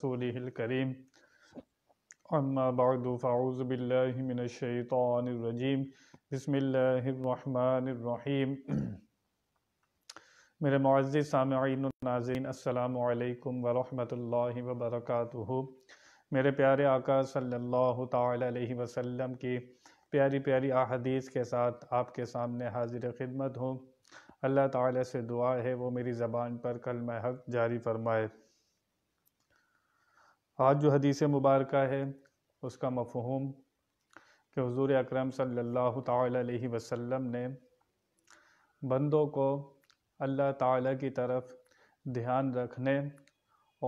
رسوله الكريم أما بعد فأعوذ بالله من الشيطان الرجيم بسم الله الرحمن الرحیم میرے معزز سامعین و ناظرین السلام علیکم ورحمۃ اللہ وبرکاتہ میرے پیارے آقا صلی اللہ تعالی علیہ وسلم کی پیاری پیاری احادیث کے ساتھ آپ کے سامنے حاضر خدمت ہوں اللہ تعالی سے دعا ہے وہ میری زبان پر کلمہ حق جاری فرمائے آج جو حدیث مبارکہ ہے اس کا مفہوم کہ حضور اکرم صلی اللہ تعالی علیہ وسلم نے بندوں کو اللہ تعالیٰ کی طرف دھیان رکھنے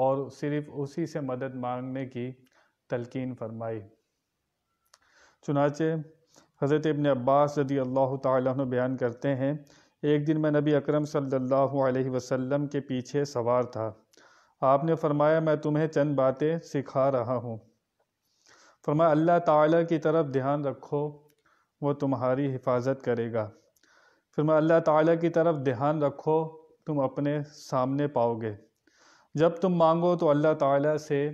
اور صرف اسی سے مدد مانگنے کی تلقین فرمائی چنانچہ حضرت ابن عباس رضی اللہ تعالیٰ عنہ بیان کرتے ہیں ایک دن میں نبی اکرم صلی اللہ علیہ وسلم کے پیچھے سوار تھا آپ نے فرمایا میں تمہیں چند باتیں سکھا رہا ہوں فرمایا اللہ تعالیٰ کی طرف دھیان رکھو وہ تمہاری حفاظت کرے گا فرمایا اللہ تعالیٰ کی طرف دھیان رکھو تم اپنے سامنے پاؤ گے جب تم مانگو تو اللہ تعالیٰ سے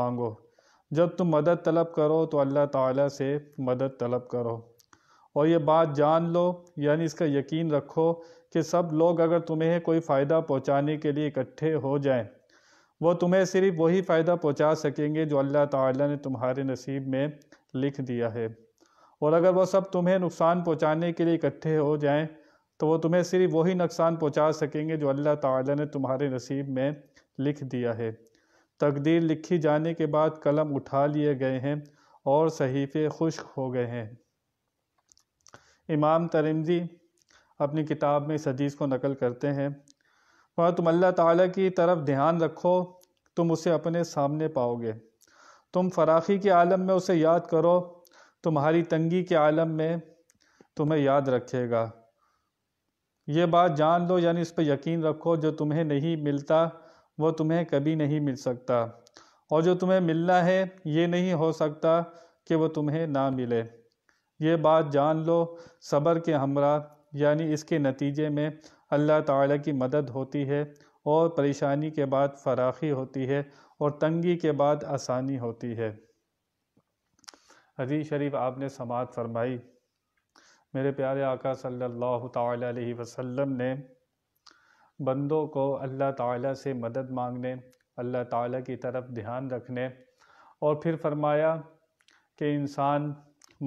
مانگو جب تم مدد طلب کرو تو اللہ تعالیٰ سے مدد طلب کرو اور یہ بات جان لو یعنی اس کا یقین رکھو کہ سب لوگ اگر تمہیں کوئی فائدہ پہنچانے کے لیے اکٹھے ہو جائیں وہ تمہیں صرف وہی فائدہ پہنچا سکیں گے جو اللہ تعالیٰ نے تمہارے نصیب میں لکھ دیا ہے اور اگر وہ سب تمہیں نقصان پہنچانے کے لیے اکٹھے ہو جائیں تو وہ تمہیں صرف وہی نقصان پہنچا سکیں گے جو اللہ تعالیٰ نے تمہارے نصیب میں لکھ دیا ہے تقدیر لکھی جانے کے بعد قلم اٹھا لیے گئے ہیں اور صحیفے خشک ہو گئے ہیں امام ترمزی اپنی کتاب میں اس حدیث کو نقل کرتے ہیں وہاں تم اللہ تعالیٰ کی طرف دھیان رکھو تم اسے اپنے سامنے پاؤ گے تم فراخی کے عالم میں اسے یاد کرو تمہاری تنگی کے عالم میں تمہیں یاد رکھے گا یہ بات جان لو یعنی اس پہ یقین رکھو جو تمہیں نہیں ملتا وہ تمہیں کبھی نہیں مل سکتا اور جو تمہیں ملنا ہے یہ نہیں ہو سکتا کہ وہ تمہیں نہ ملے یہ بات جان لو صبر کے ہمراہ یعنی اس کے نتیجے میں اللہ تعالیٰ کی مدد ہوتی ہے اور پریشانی کے بعد فراخی ہوتی ہے اور تنگی کے بعد آسانی ہوتی ہے عزی شریف آپ نے سماعت فرمائی میرے پیارے آقا صلی اللہ تعالیٰ علیہ وسلم نے بندوں کو اللہ تعالیٰ سے مدد مانگنے اللہ تعالیٰ کی طرف دھیان رکھنے اور پھر فرمایا کہ انسان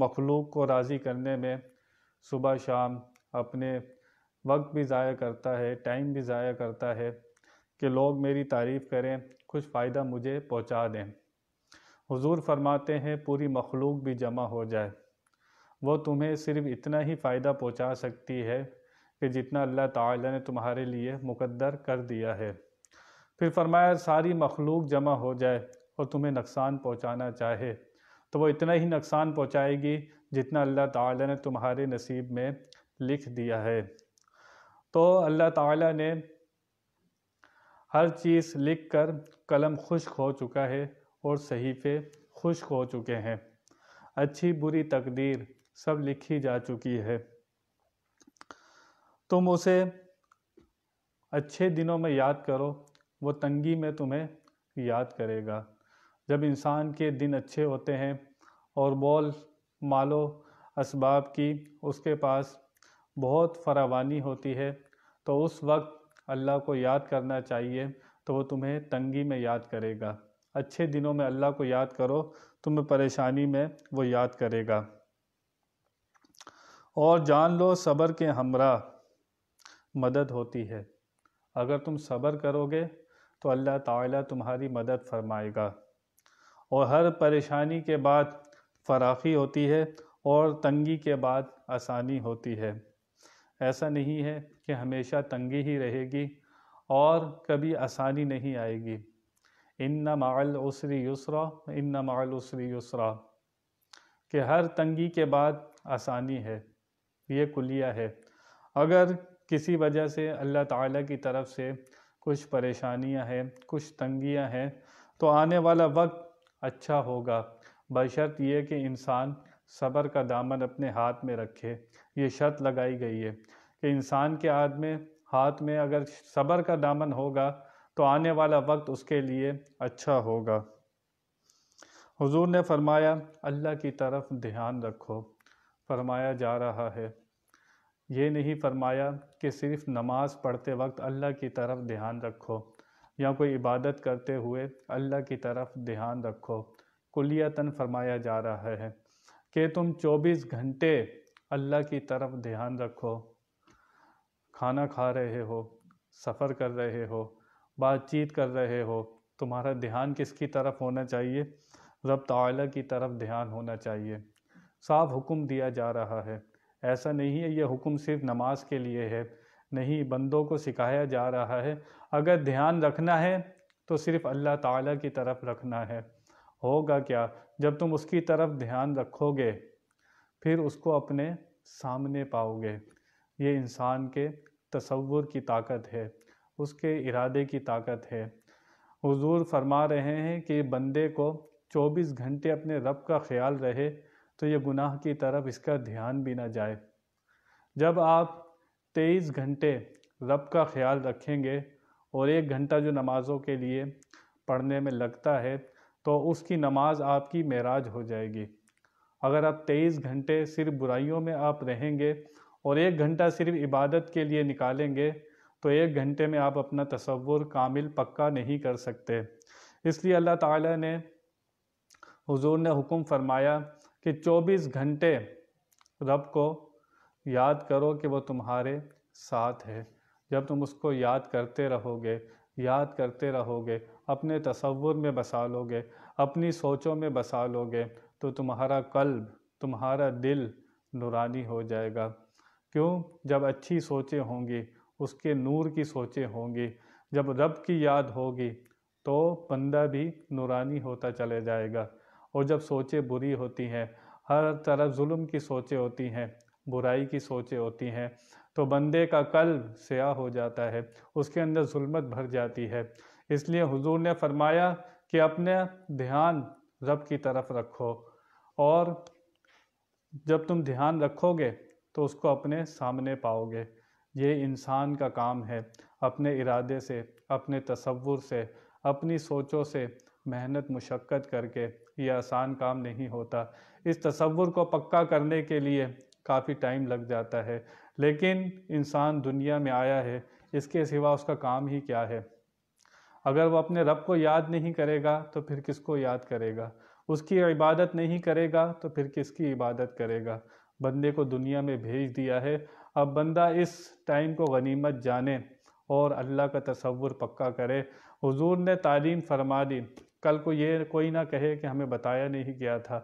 مخلوق کو راضی کرنے میں صبح شام اپنے وقت بھی ضائع کرتا ہے ٹائم بھی ضائع کرتا ہے کہ لوگ میری تعریف کریں کچھ فائدہ مجھے پہنچا دیں حضور فرماتے ہیں پوری مخلوق بھی جمع ہو جائے وہ تمہیں صرف اتنا ہی فائدہ پہنچا سکتی ہے کہ جتنا اللہ تعالی نے تمہارے لیے مقدر کر دیا ہے پھر فرمایا ساری مخلوق جمع ہو جائے اور تمہیں نقصان پہنچانا چاہے تو وہ اتنا ہی نقصان پہنچائے گی جتنا اللہ تعالی نے تمہارے نصیب میں لکھ دیا ہے تو اللہ تعالیٰ نے ہر چیز لکھ کر قلم خشک ہو چکا ہے اور صحیفے خشک ہو چکے ہیں اچھی بری تقدیر سب لکھی جا چکی ہے تم اسے اچھے دنوں میں یاد کرو وہ تنگی میں تمہیں یاد کرے گا جب انسان کے دن اچھے ہوتے ہیں اور بول مالو اسباب کی اس کے پاس بہت فراوانی ہوتی ہے تو اس وقت اللہ کو یاد کرنا چاہیے تو وہ تمہیں تنگی میں یاد کرے گا اچھے دنوں میں اللہ کو یاد کرو تمہیں پریشانی میں وہ یاد کرے گا اور جان لو صبر کے ہمراہ مدد ہوتی ہے اگر تم صبر کرو گے تو اللہ تعالیٰ تمہاری مدد فرمائے گا اور ہر پریشانی کے بعد فراخی ہوتی ہے اور تنگی کے بعد آسانی ہوتی ہے ایسا نہیں ہے کہ ہمیشہ تنگی ہی رہے گی اور کبھی آسانی نہیں آئے گی ان نہ ماغل اسری یسرا ان نہ ماحول یسرا کہ ہر تنگی کے بعد آسانی ہے یہ کلیہ ہے اگر کسی وجہ سے اللہ تعالیٰ کی طرف سے کچھ پریشانیاں ہیں کچھ تنگیاں ہیں تو آنے والا وقت اچھا ہوگا بشرط یہ کہ انسان صبر کا دامن اپنے ہاتھ میں رکھے یہ شرط لگائی گئی ہے کہ انسان کے آدمی ہاتھ میں اگر صبر کا دامن ہوگا تو آنے والا وقت اس کے لیے اچھا ہوگا حضور نے فرمایا اللہ کی طرف دھیان رکھو فرمایا جا رہا ہے یہ نہیں فرمایا کہ صرف نماز پڑھتے وقت اللہ کی طرف دھیان رکھو یا کوئی عبادت کرتے ہوئے اللہ کی طرف دھیان رکھو کلیتاً فرمایا جا رہا ہے کہ تم چوبیس گھنٹے اللہ کی طرف دھیان رکھو کھانا کھا رہے ہو سفر کر رہے ہو بات چیت کر رہے ہو تمہارا دھیان کس کی طرف ہونا چاہیے رب تعالیٰ کی طرف دھیان ہونا چاہیے صاف حکم دیا جا رہا ہے ایسا نہیں ہے یہ حکم صرف نماز کے لیے ہے نہیں بندوں کو سکھایا جا رہا ہے اگر دھیان رکھنا ہے تو صرف اللہ تعالیٰ کی طرف رکھنا ہے ہوگا کیا جب تم اس کی طرف دھیان رکھو گے پھر اس کو اپنے سامنے پاؤ گے یہ انسان کے تصور کی طاقت ہے اس کے ارادے کی طاقت ہے حضور فرما رہے ہیں کہ بندے کو چوبیس گھنٹے اپنے رب کا خیال رہے تو یہ گناہ کی طرف اس کا دھیان بھی نہ جائے جب آپ تیئیس گھنٹے رب کا خیال رکھیں گے اور ایک گھنٹہ جو نمازوں کے لیے پڑھنے میں لگتا ہے تو اس کی نماز آپ کی معراج ہو جائے گی اگر آپ تیئیس گھنٹے صرف برائیوں میں آپ رہیں گے اور ایک گھنٹہ صرف عبادت کے لیے نکالیں گے تو ایک گھنٹے میں آپ اپنا تصور کامل پکا نہیں کر سکتے اس لیے اللہ تعالیٰ نے حضور نے حکم فرمایا کہ چوبیس گھنٹے رب کو یاد کرو کہ وہ تمہارے ساتھ ہے جب تم اس کو یاد کرتے رہو گے یاد کرتے رہو گے اپنے تصور میں بسا لو گے اپنی سوچوں میں بسا لو گے تو تمہارا قلب تمہارا دل نورانی ہو جائے گا کیوں جب اچھی سوچیں ہوں گی اس کے نور کی سوچیں ہوں گی جب رب کی یاد ہوگی تو بندہ بھی نورانی ہوتا چلے جائے گا اور جب سوچیں بری ہوتی ہیں ہر طرف ظلم کی سوچیں ہوتی ہیں برائی کی سوچیں ہوتی ہیں تو بندے کا قلب سیاہ ہو جاتا ہے اس کے اندر ظلمت بھر جاتی ہے اس لیے حضور نے فرمایا کہ اپنے دھیان رب کی طرف رکھو اور جب تم دھیان رکھو گے تو اس کو اپنے سامنے پاؤ گے یہ انسان کا کام ہے اپنے ارادے سے اپنے تصور سے اپنی سوچوں سے محنت مشقت کر کے یہ آسان کام نہیں ہوتا اس تصور کو پکا کرنے کے لیے کافی ٹائم لگ جاتا ہے لیکن انسان دنیا میں آیا ہے اس کے سوا اس کا کام ہی کیا ہے اگر وہ اپنے رب کو یاد نہیں کرے گا تو پھر کس کو یاد کرے گا اس کی عبادت نہیں کرے گا تو پھر کس کی عبادت کرے گا بندے کو دنیا میں بھیج دیا ہے اب بندہ اس ٹائم کو غنیمت جانے اور اللہ کا تصور پکا کرے حضور نے تعلیم فرما دی کل کو یہ کوئی نہ کہے کہ ہمیں بتایا نہیں گیا تھا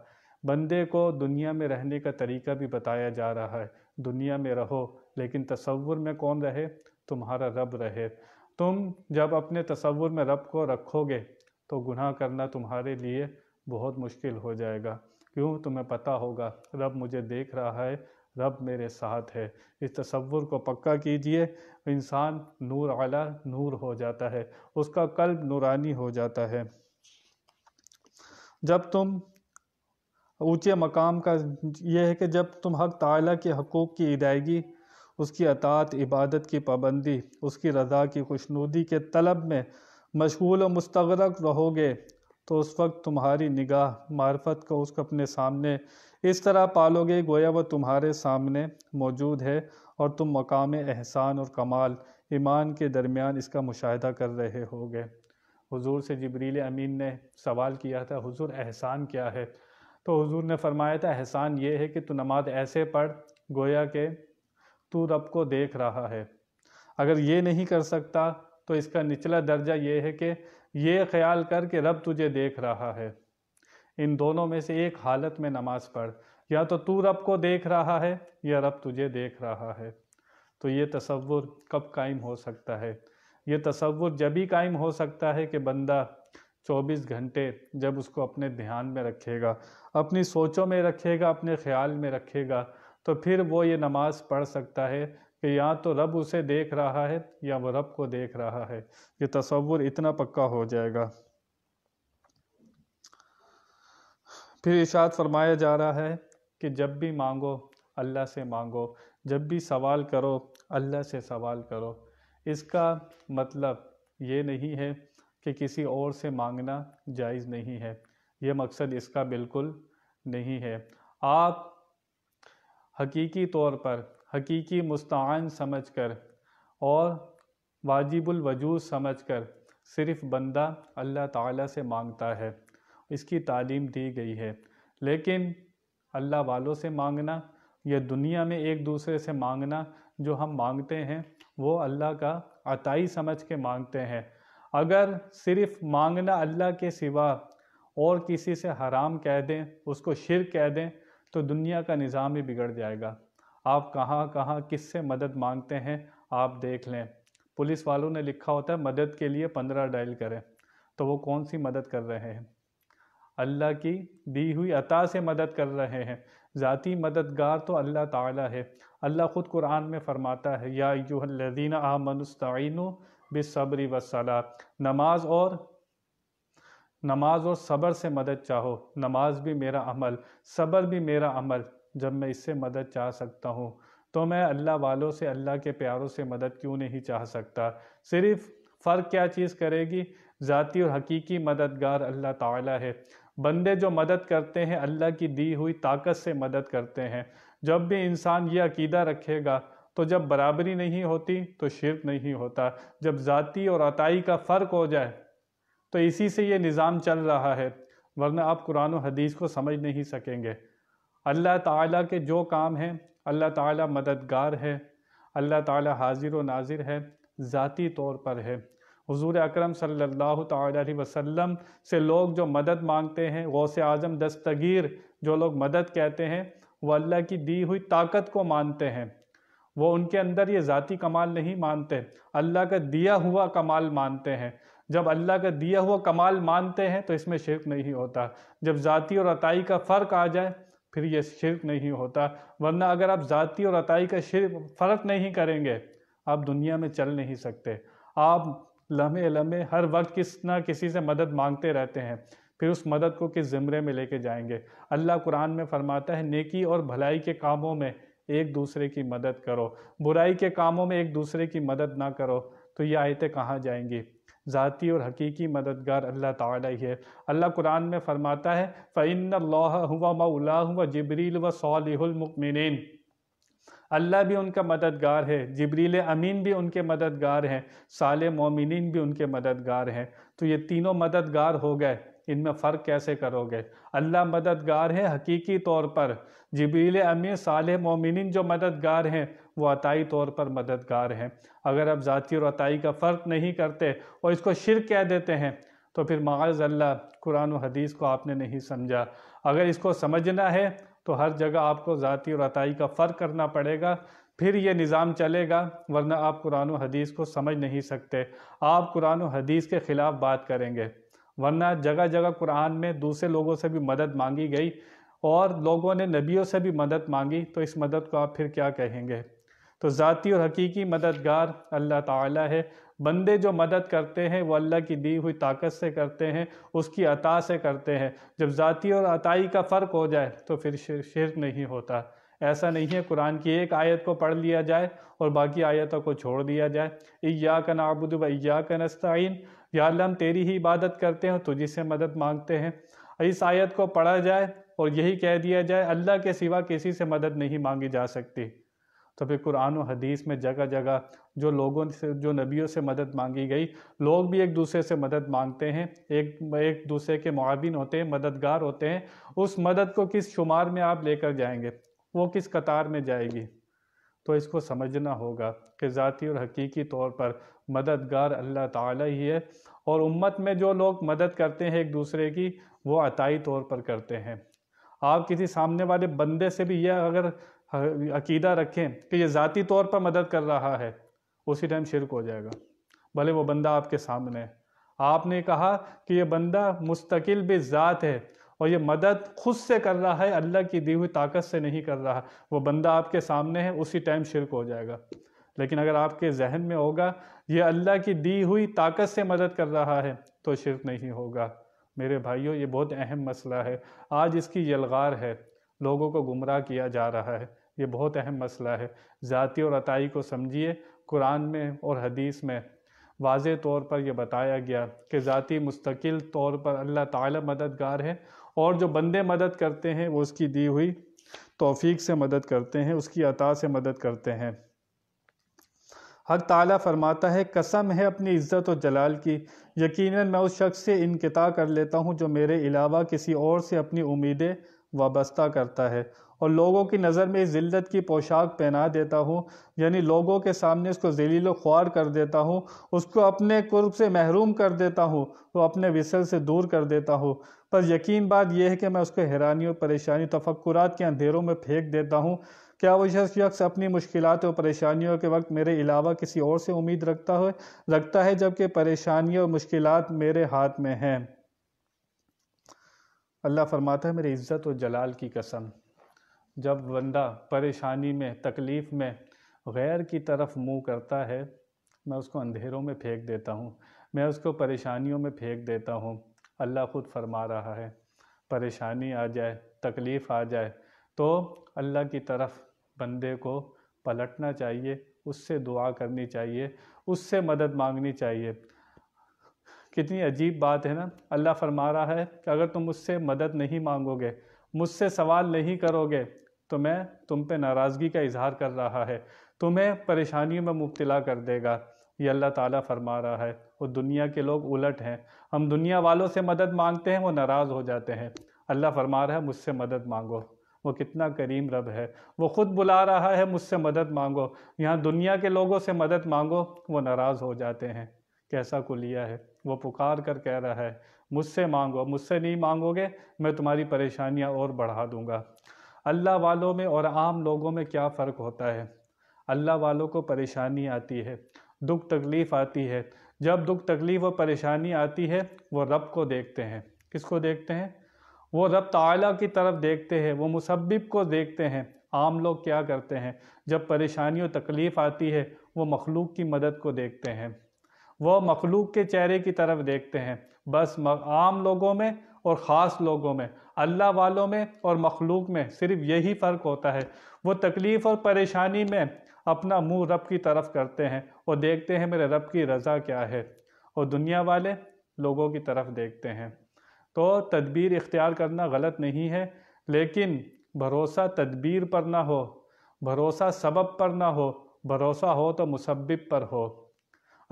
بندے کو دنیا میں رہنے کا طریقہ بھی بتایا جا رہا ہے دنیا میں رہو لیکن تصور میں کون رہے تمہارا رب رہے تم جب اپنے تصور میں رب کو رکھو گے تو گناہ کرنا تمہارے لیے بہت مشکل ہو جائے گا کیوں تمہیں پتہ ہوگا رب مجھے دیکھ رہا ہے رب میرے ساتھ ہے اس تصور کو پکا کیجئے انسان نور اعلیٰ نور ہو جاتا ہے اس کا قلب نورانی ہو جاتا ہے جب تم اونچے مقام کا یہ ہے کہ جب تم حق تعالیٰ کے حقوق کی ادائیگی اس کی اطاعت عبادت کی پابندی اس کی رضا کی خوشنودی کے طلب میں مشغول و مستغرق رہو گے تو اس وقت تمہاری نگاہ معرفت کو اس کو اپنے سامنے اس طرح پالو گے گویا وہ تمہارے سامنے موجود ہے اور تم مقام احسان اور کمال ایمان کے درمیان اس کا مشاہدہ کر رہے ہو گے حضور سے جبریل امین نے سوال کیا تھا حضور احسان کیا ہے تو حضور نے فرمایا تھا احسان یہ ہے کہ تو نماز ایسے پڑھ گویا کہ تو رب کو دیکھ رہا ہے اگر یہ نہیں کر سکتا تو اس کا نچلا درجہ یہ ہے کہ یہ خیال کر کہ رب تجھے دیکھ رہا ہے ان دونوں میں سے ایک حالت میں نماز پڑھ یا تو تو رب کو دیکھ رہا ہے یا رب تجھے دیکھ رہا ہے تو یہ تصور کب قائم ہو سکتا ہے یہ تصور جب ہی قائم ہو سکتا ہے کہ بندہ چوبیس گھنٹے جب اس کو اپنے دھیان میں رکھے گا اپنی سوچوں میں رکھے گا اپنے خیال میں رکھے گا تو پھر وہ یہ نماز پڑھ سکتا ہے کہ یا تو رب اسے دیکھ رہا ہے یا وہ رب کو دیکھ رہا ہے یہ تصور اتنا پکا ہو جائے گا پھر اشاد فرمایا جا رہا ہے کہ جب بھی مانگو اللہ سے مانگو جب بھی سوال کرو اللہ سے سوال کرو اس کا مطلب یہ نہیں ہے کہ کسی اور سے مانگنا جائز نہیں ہے یہ مقصد اس کا بالکل نہیں ہے آپ حقیقی طور پر حقیقی مستعین سمجھ کر اور واجب الوجود سمجھ کر صرف بندہ اللہ تعالیٰ سے مانگتا ہے اس کی تعلیم دی گئی ہے لیکن اللہ والوں سے مانگنا یا دنیا میں ایک دوسرے سے مانگنا جو ہم مانگتے ہیں وہ اللہ کا عطائی سمجھ کے مانگتے ہیں اگر صرف مانگنا اللہ کے سوا اور کسی سے حرام کہہ دیں اس کو شرک کہہ دیں تو دنیا کا نظام ہی بگڑ جائے گا آپ کہاں کہاں کس سے مدد مانگتے ہیں آپ دیکھ لیں پولیس والوں نے لکھا ہوتا ہے مدد کے لیے پندرہ ڈائل کریں تو وہ کون سی مدد کر رہے ہیں اللہ کی دی ہوئی عطا سے مدد کر رہے ہیں ذاتی مددگار تو اللہ تعالیٰ ہے اللہ خود قرآن میں فرماتا ہے یا ایوہ الذین آ منصعین و بے نماز اور نماز اور صبر سے مدد چاہو نماز بھی میرا عمل صبر بھی میرا عمل جب میں اس سے مدد چاہ سکتا ہوں تو میں اللہ والوں سے اللہ کے پیاروں سے مدد کیوں نہیں چاہ سکتا صرف فرق کیا چیز کرے گی ذاتی اور حقیقی مددگار اللہ تعالیٰ ہے بندے جو مدد کرتے ہیں اللہ کی دی ہوئی طاقت سے مدد کرتے ہیں جب بھی انسان یہ عقیدہ رکھے گا تو جب برابری نہیں ہوتی تو شرک نہیں ہوتا جب ذاتی اور عطائی کا فرق ہو جائے تو اسی سے یہ نظام چل رہا ہے ورنہ آپ قرآن و حدیث کو سمجھ نہیں سکیں گے اللہ تعالیٰ کے جو کام ہیں اللہ تعالیٰ مددگار ہے اللہ تعالیٰ حاضر و ناظر ہے ذاتی طور پر ہے حضور اکرم صلی اللہ تعالیٰ علیہ وسلم سے لوگ جو مدد مانگتے ہیں غوث اعظم دستگیر جو لوگ مدد کہتے ہیں وہ اللہ کی دی ہوئی طاقت کو مانتے ہیں وہ ان کے اندر یہ ذاتی کمال نہیں مانتے اللہ کا دیا ہوا کمال مانتے ہیں جب اللہ کا دیا ہوا کمال مانتے ہیں تو اس میں شرک نہیں ہوتا جب ذاتی اور عطائی کا فرق آ جائے پھر یہ شرک نہیں ہوتا ورنہ اگر آپ ذاتی اور عطائی کا شرک فرق نہیں کریں گے آپ دنیا میں چل نہیں سکتے آپ لمحے لمحے ہر وقت کس نہ کسی سے مدد مانگتے رہتے ہیں پھر اس مدد کو کس زمرے میں لے کے جائیں گے اللہ قرآن میں فرماتا ہے نیکی اور بھلائی کے کاموں میں ایک دوسرے کی مدد کرو برائی کے کاموں میں ایک دوسرے کی مدد نہ کرو تو یہ آیتیں کہاں جائیں گی ذاتی اور حقیقی مددگار اللہ تعالیٰ ہی ہے اللہ قرآن میں فرماتا ہے فَإِنَّ اللَّهَ هُوَ مَوْلَاهُ وَجِبْرِيلُ وَصَالِحُ الْمُؤْمِنِينَ اللہ بھی ان کا مددگار ہے جبریل امین بھی ان کے مددگار ہیں صالح مومنین بھی ان کے مددگار ہیں تو یہ تینوں مددگار ہو گئے ان میں فرق کیسے کرو گے اللہ مددگار ہے حقیقی طور پر جبریل امین صالح مومنین جو مددگار ہیں وہ عطائی طور پر مددگار ہیں اگر آپ ذاتی اور عطائی کا فرق نہیں کرتے اور اس کو شرک کہہ دیتے ہیں تو پھر معاذ اللہ قرآن و حدیث کو آپ نے نہیں سمجھا اگر اس کو سمجھنا ہے تو ہر جگہ آپ کو ذاتی اور عطائی کا فرق کرنا پڑے گا پھر یہ نظام چلے گا ورنہ آپ قرآن و حدیث کو سمجھ نہیں سکتے آپ قرآن و حدیث کے خلاف بات کریں گے ورنہ جگہ جگہ قرآن میں دوسرے لوگوں سے بھی مدد مانگی گئی اور لوگوں نے نبیوں سے بھی مدد مانگی تو اس مدد کو آپ پھر کیا کہیں گے تو ذاتی اور حقیقی مددگار اللہ تعالیٰ ہے بندے جو مدد کرتے ہیں وہ اللہ کی دی ہوئی طاقت سے کرتے ہیں اس کی عطا سے کرتے ہیں جب ذاتی اور عطائی کا فرق ہو جائے تو پھر شرک نہیں ہوتا ایسا نہیں ہے قرآن کی ایک آیت کو پڑھ لیا جائے اور باقی آیتوں کو چھوڑ دیا جائے ایاک نعبد و ایاک نستعین یا اللہ ہم تیری ہی عبادت کرتے ہیں تجھ سے مدد مانگتے ہیں اس آیت کو پڑھا جائے اور یہی کہہ دیا جائے اللہ کے سوا کسی سے مدد نہیں مانگی جا سکتی تو پھر قرآن و حدیث میں جگہ جگہ جو لوگوں سے جو نبیوں سے مدد مانگی گئی لوگ بھی ایک دوسرے سے مدد مانگتے ہیں ایک ایک دوسرے کے معاون ہوتے ہیں مددگار ہوتے ہیں اس مدد کو کس شمار میں آپ لے کر جائیں گے وہ کس قطار میں جائے گی تو اس کو سمجھنا ہوگا کہ ذاتی اور حقیقی طور پر مددگار اللہ تعالیٰ ہی ہے اور امت میں جو لوگ مدد کرتے ہیں ایک دوسرے کی وہ عطائی طور پر کرتے ہیں آپ کسی سامنے والے بندے سے بھی یہ اگر عقیدہ رکھیں کہ یہ ذاتی طور پر مدد کر رہا ہے اسی ٹائم شرک ہو جائے گا بھلے وہ بندہ آپ کے سامنے ہے آپ نے کہا کہ یہ بندہ مستقل بھی ذات ہے اور یہ مدد خود سے کر رہا ہے اللہ کی دی ہوئی طاقت سے نہیں کر رہا وہ بندہ آپ کے سامنے ہے اسی ٹائم شرک ہو جائے گا لیکن اگر آپ کے ذہن میں ہوگا یہ اللہ کی دی ہوئی طاقت سے مدد کر رہا ہے تو شرک نہیں ہوگا میرے بھائیوں یہ بہت اہم مسئلہ ہے آج اس کی یلغار ہے لوگوں کو گمراہ کیا جا رہا ہے یہ بہت اہم مسئلہ ہے ذاتی اور عطائی کو سمجھیے قرآن میں اور حدیث میں واضح طور پر یہ بتایا گیا کہ ذاتی مستقل طور پر اللہ تعالی مددگار ہے اور جو بندے مدد کرتے ہیں وہ اس کی دی ہوئی توفیق سے مدد کرتے ہیں اس کی عطا سے مدد کرتے ہیں حق تعالیٰ فرماتا ہے قسم ہے اپنی عزت و جلال کی یقیناً میں اس شخص سے انکتا کر لیتا ہوں جو میرے علاوہ کسی اور سے اپنی امیدیں وابستہ کرتا ہے اور لوگوں کی نظر میں اس کی پوشاک پہنا دیتا ہوں یعنی لوگوں کے سامنے اس کو ذلیل و خوار کر دیتا ہوں اس کو اپنے قرب سے محروم کر دیتا ہوں وہ اپنے وصل سے دور کر دیتا ہوں پر یقین بات یہ ہے کہ میں اس کو حیرانی اور پریشانی تفکرات کے اندھیروں میں پھینک دیتا ہوں کیا وہ شخص شخص اپنی مشکلات اور پریشانیوں کے وقت میرے علاوہ کسی اور سے امید رکھتا ہے رکھتا ہے جبکہ پریشانی اور مشکلات میرے ہاتھ میں ہیں اللہ فرماتا ہے میری عزت و جلال کی قسم جب بندہ پریشانی میں تکلیف میں غیر کی طرف منہ کرتا ہے میں اس کو اندھیروں میں پھینک دیتا ہوں میں اس کو پریشانیوں میں پھینک دیتا ہوں اللہ خود فرما رہا ہے پریشانی آ جائے تکلیف آ جائے تو اللہ کی طرف بندے کو پلٹنا چاہیے اس سے دعا کرنی چاہیے اس سے مدد مانگنی چاہیے کتنی عجیب بات ہے نا اللہ فرما رہا ہے کہ اگر تم اس سے مدد نہیں مانگو گے مجھ سے سوال نہیں کرو گے تو میں تم پہ ناراضگی کا اظہار کر رہا ہے تمہیں پریشانیوں میں مبتلا کر دے گا یہ اللہ تعالیٰ فرما رہا ہے وہ دنیا کے لوگ الٹ ہیں ہم دنیا والوں سے مدد مانگتے ہیں وہ ناراض ہو جاتے ہیں اللہ فرما رہا ہے مجھ سے مدد مانگو وہ کتنا کریم رب ہے وہ خود بلا رہا ہے مجھ سے مدد مانگو یہاں دنیا کے لوگوں سے مدد مانگو وہ ناراض ہو جاتے ہیں کیسا کو لیا ہے وہ پکار کر کہہ رہا ہے مجھ سے مانگو مجھ سے نہیں مانگو گے میں تمہاری پریشانیاں اور بڑھا دوں گا اللہ والوں میں اور عام لوگوں میں کیا فرق ہوتا ہے اللہ والوں کو پریشانی آتی ہے دکھ تکلیف آتی ہے جب دکھ تکلیف و پریشانی آتی ہے وہ رب کو دیکھتے ہیں کس کو دیکھتے ہیں وہ رب تعالیٰ کی طرف دیکھتے ہیں وہ مسبب کو دیکھتے ہیں عام لوگ کیا کرتے ہیں جب پریشانی و تکلیف آتی ہے وہ مخلوق کی مدد کو دیکھتے ہیں وہ مخلوق کے چہرے کی طرف دیکھتے ہیں بس عام لوگوں میں اور خاص لوگوں میں اللہ والوں میں اور مخلوق میں صرف یہی فرق ہوتا ہے وہ تکلیف اور پریشانی میں اپنا منہ رب کی طرف کرتے ہیں اور دیکھتے ہیں میرے رب کی رضا کیا ہے اور دنیا والے لوگوں کی طرف دیکھتے ہیں تو تدبیر اختیار کرنا غلط نہیں ہے لیکن بھروسہ تدبیر پر نہ ہو بھروسہ سبب پر نہ ہو بھروسہ ہو تو مسبب پر ہو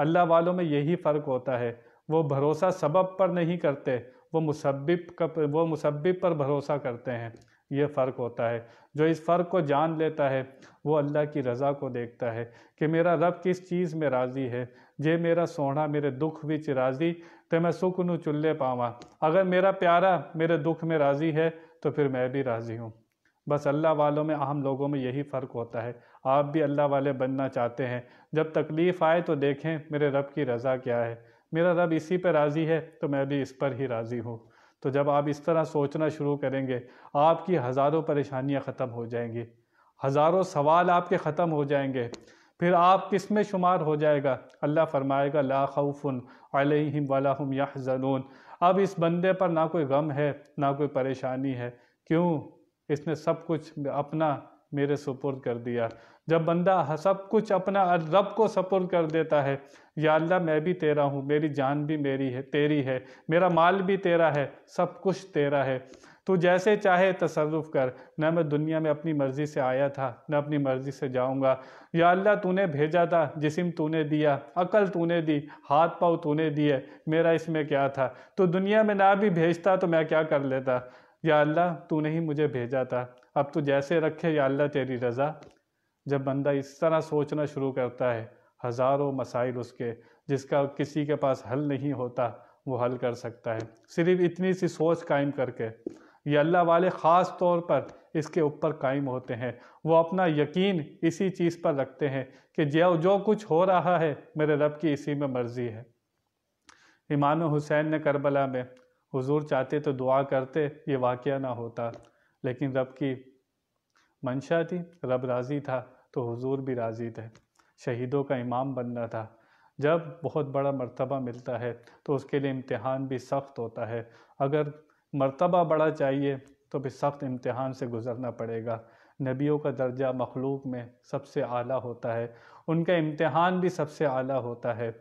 اللہ والوں میں یہی فرق ہوتا ہے وہ بھروسہ سبب پر نہیں کرتے وہ مسبب کا وہ مسبب پر بھروسہ کرتے ہیں یہ فرق ہوتا ہے جو اس فرق کو جان لیتا ہے وہ اللہ کی رضا کو دیکھتا ہے کہ میرا رب کس چیز میں راضی ہے جے میرا سونا میرے دکھ وچ راضی تو میں سکن چلے پاواں اگر میرا پیارا میرے دکھ میں راضی ہے تو پھر میں بھی راضی ہوں بس اللہ والوں میں اہم لوگوں میں یہی فرق ہوتا ہے آپ بھی اللہ والے بننا چاہتے ہیں جب تکلیف آئے تو دیکھیں میرے رب کی رضا کیا ہے میرا رب اسی پہ راضی ہے تو میں بھی اس پر ہی راضی ہوں تو جب آپ اس طرح سوچنا شروع کریں گے آپ کی ہزاروں پریشانیاں ختم ہو جائیں گی ہزاروں سوال آپ کے ختم ہو جائیں گے پھر آپ کس میں شمار ہو جائے گا اللہ فرمائے گا لا خوف علیہم ولا ہم یحزنون اب اس بندے پر نہ کوئی غم ہے نہ کوئی پریشانی ہے کیوں اس نے سب کچھ اپنا میرے سپرد کر دیا جب بندہ سب کچھ اپنا رب کو سپرد کر دیتا ہے یا اللہ میں بھی تیرا ہوں میری جان بھی میری ہے تیری ہے میرا مال بھی تیرا ہے سب کچھ تیرا ہے تو جیسے چاہے تصرف کر نہ میں دنیا میں اپنی مرضی سے آیا تھا نہ اپنی مرضی سے جاؤں گا یا اللہ تو نے بھیجا تھا جسم تو نے دیا عقل تو نے دی ہاتھ پاؤ تو نے دیے میرا اس میں کیا تھا تو دنیا میں نہ بھی بھیجتا تو میں کیا کر لیتا یا اللہ تو ہی مجھے بھیجا تھا اب تو جیسے رکھے یا اللہ تیری رضا جب بندہ اس طرح سوچنا شروع کرتا ہے ہزاروں مسائل اس کے جس کا کسی کے پاس حل نہیں ہوتا وہ حل کر سکتا ہے صرف اتنی سی سوچ قائم کر کے یہ اللہ والے خاص طور پر اس کے اوپر قائم ہوتے ہیں وہ اپنا یقین اسی چیز پر رکھتے ہیں کہ جو کچھ ہو رہا ہے میرے رب کی اسی میں مرضی ہے امام حسین نے کربلا میں حضور چاہتے تو دعا کرتے یہ واقعہ نہ ہوتا لیکن رب کی منشا تھی رب راضی تھا تو حضور بھی راضی تھے شہیدوں کا امام بننا تھا جب بہت بڑا مرتبہ ملتا ہے تو اس کے لیے امتحان بھی سخت ہوتا ہے اگر مرتبہ بڑا چاہیے تو بھی سخت امتحان سے گزرنا پڑے گا نبیوں کا درجہ مخلوق میں سب سے اعلیٰ ہوتا ہے ان کا امتحان بھی سب سے اعلیٰ ہوتا ہے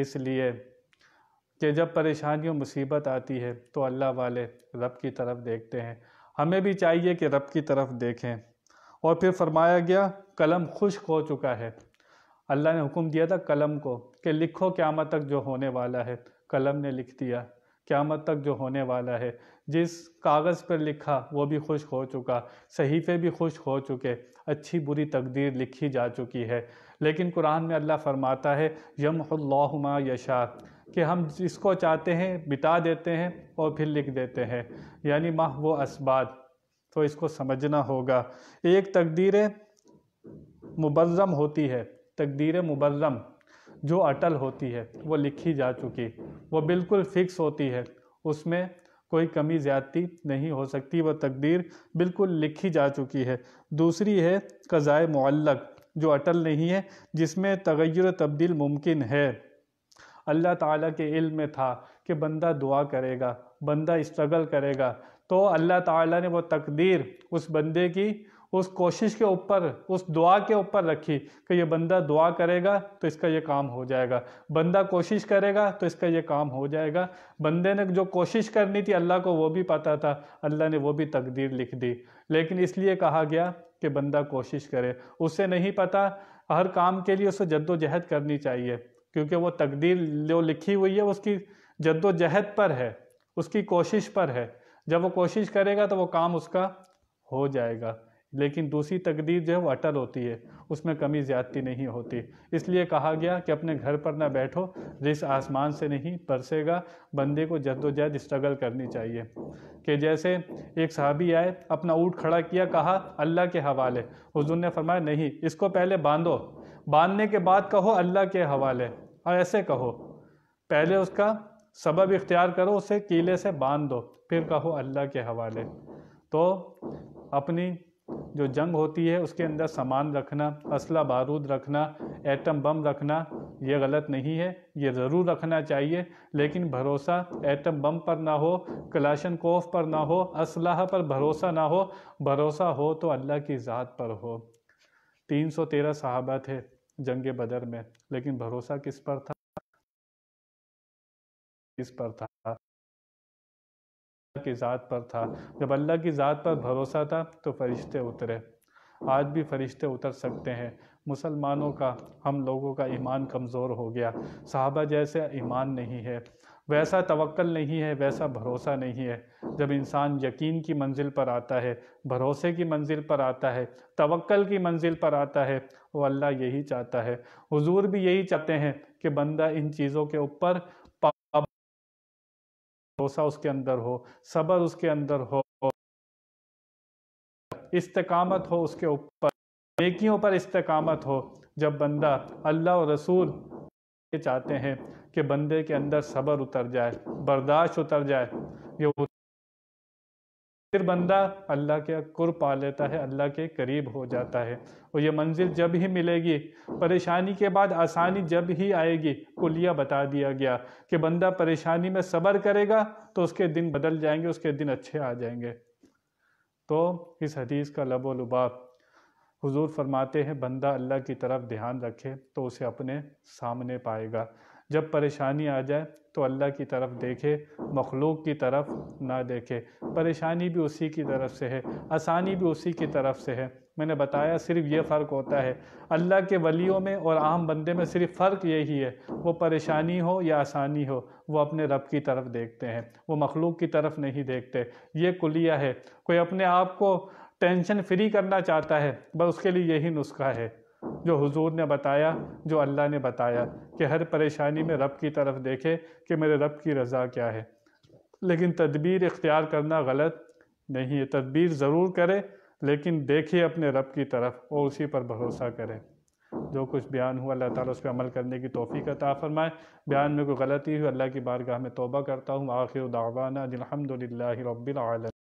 اس لیے کہ جب پریشانیوں مصیبت آتی ہے تو اللہ والے رب کی طرف دیکھتے ہیں ہمیں بھی چاہیے کہ رب کی طرف دیکھیں اور پھر فرمایا گیا قلم خشک ہو چکا ہے اللہ نے حکم دیا تھا قلم کو کہ لکھو قیامت تک جو ہونے والا ہے قلم نے لکھ دیا قیامت تک جو ہونے والا ہے جس کاغذ پر لکھا وہ بھی خشک ہو چکا صحیفے بھی خشک ہو چکے اچھی بری تقدیر لکھی جا چکی ہے لیکن قرآن میں اللہ فرماتا ہے یمح اللہ یشا کہ ہم اس کو چاہتے ہیں بتا دیتے ہیں اور پھر لکھ دیتے ہیں یعنی ماہ وہ اسباب تو اس کو سمجھنا ہوگا ایک تقدیر مبرم ہوتی ہے تقدیر مبرم جو اٹل ہوتی ہے وہ لکھی جا چکی وہ بالکل فکس ہوتی ہے اس میں کوئی کمی زیادتی نہیں ہو سکتی وہ تقدیر بالکل لکھی جا چکی ہے دوسری ہے قضائے معلق جو اٹل نہیں ہے جس میں تغیر تبدیل ممکن ہے اللہ تعالیٰ کے علم میں تھا کہ بندہ دعا کرے گا بندہ اسٹرگل کرے گا تو اللہ تعالیٰ نے وہ تقدیر اس بندے کی اس کوشش کے اوپر اس دعا کے اوپر رکھی کہ یہ بندہ دعا کرے گا تو اس کا یہ کام ہو جائے گا بندہ کوشش کرے گا تو اس کا یہ کام ہو جائے گا بندے نے جو کوشش کرنی تھی اللہ کو وہ بھی پتہ تھا اللہ نے وہ بھی تقدیر لکھ دی لیکن اس لیے کہا گیا کہ بندہ کوشش کرے اسے نہیں پتہ ہر کام کے لیے اسے جد و جہد کرنی چاہیے کیونکہ وہ تقدیر جو لکھی ہوئی ہے اس کی جد و جہد پر ہے اس کی کوشش پر ہے جب وہ کوشش کرے گا تو وہ کام اس کا ہو جائے گا لیکن دوسری تقدیر جو ہے وہ اٹل ہوتی ہے اس میں کمی زیادتی نہیں ہوتی اس لیے کہا گیا کہ اپنے گھر پر نہ بیٹھو جس آسمان سے نہیں پرسے گا بندے کو جد و جہد اسٹرگل کرنی چاہیے کہ جیسے ایک صحابی آئے اپنا اونٹ کھڑا کیا کہا اللہ کے حوالے حضور نے فرمایا نہیں اس کو پہلے باندھو باندھنے کے بعد کہو اللہ کے حوالے اور ہاں، ایسے کہو پہلے اس کا سبب اختیار کرو اسے کیلے سے باندھ دو پھر کہو اللہ کے حوالے تو اپنی جو جنگ ہوتی ہے اس کے اندر سامان رکھنا اسلحہ بارود رکھنا ایٹم بم رکھنا یہ غلط نہیں ہے یہ ضرور رکھنا چاہیے لیکن بھروسہ ایٹم بم پر نہ ہو کلاشن کوف پر نہ ہو اسلحہ پر بھروسہ نہ ہو بھروسہ ہو تو اللہ کی ذات پر ہو تین سو تیرہ صحابہ تھے جنگ بدر میں لیکن بھروسہ کس پر تھا کس پر تھا کی ذات پر تھا جب اللہ کی ذات پر بھروسہ تھا تو فرشتے اترے آج بھی فرشتے اتر سکتے ہیں مسلمانوں کا ہم لوگوں کا ایمان کمزور ہو گیا صحابہ جیسے ایمان نہیں ہے ویسا توکل نہیں ہے ویسا بھروسہ نہیں ہے جب انسان یقین کی منزل پر آتا ہے بھروسے کی منزل پر آتا ہے توقل کی منزل پر آتا ہے وہ اللہ یہی چاہتا ہے حضور بھی یہی چاہتے ہیں کہ بندہ ان چیزوں کے اوپر بھروسہ اس کے اندر ہو صبر اس کے اندر ہو استقامت ہو اس کے اوپر نیکیوں پر استقامت ہو جب بندہ اللہ و رسول چاہتے ہیں کہ بندے کے اندر صبر اتر جائے برداشت اتر جائے یہ پھر بندہ اللہ کے قر پا لیتا ہے اللہ کے قریب ہو جاتا ہے اور یہ منزل جب ہی ملے گی پریشانی کے بعد آسانی جب ہی آئے گی کلیہ بتا دیا گیا کہ بندہ پریشانی میں صبر کرے گا تو اس کے دن بدل جائیں گے اس کے دن اچھے آ جائیں گے تو اس حدیث کا لب و لباب حضور فرماتے ہیں بندہ اللہ کی طرف دھیان رکھے تو اسے اپنے سامنے پائے گا جب پریشانی آ جائے تو اللہ کی طرف دیکھے مخلوق کی طرف نہ دیکھے پریشانی بھی اسی کی طرف سے ہے آسانی بھی اسی کی طرف سے ہے میں نے بتایا صرف یہ فرق ہوتا ہے اللہ کے ولیوں میں اور عام بندے میں صرف فرق یہی ہے وہ پریشانی ہو یا آسانی ہو وہ اپنے رب کی طرف دیکھتے ہیں وہ مخلوق کی طرف نہیں دیکھتے یہ کلیہ ہے کوئی اپنے آپ کو ٹینشن فری کرنا چاہتا ہے بس اس کے لیے یہی نسخہ ہے جو حضور نے بتایا جو اللہ نے بتایا کہ ہر پریشانی میں رب کی طرف دیکھے کہ میرے رب کی رضا کیا ہے لیکن تدبیر اختیار کرنا غلط نہیں ہے تدبیر ضرور کرے لیکن دیکھے اپنے رب کی طرف اور اسی پر بھروسہ کرے جو کچھ بیان ہوا اللہ تعالیٰ اس پہ عمل کرنے کی توفیق عطا فرمائے بیان میں کوئی غلطی ہوئی اللہ کی بارگاہ میں توبہ کرتا ہوں آخر دعوانا الحمدللہ رب العالمین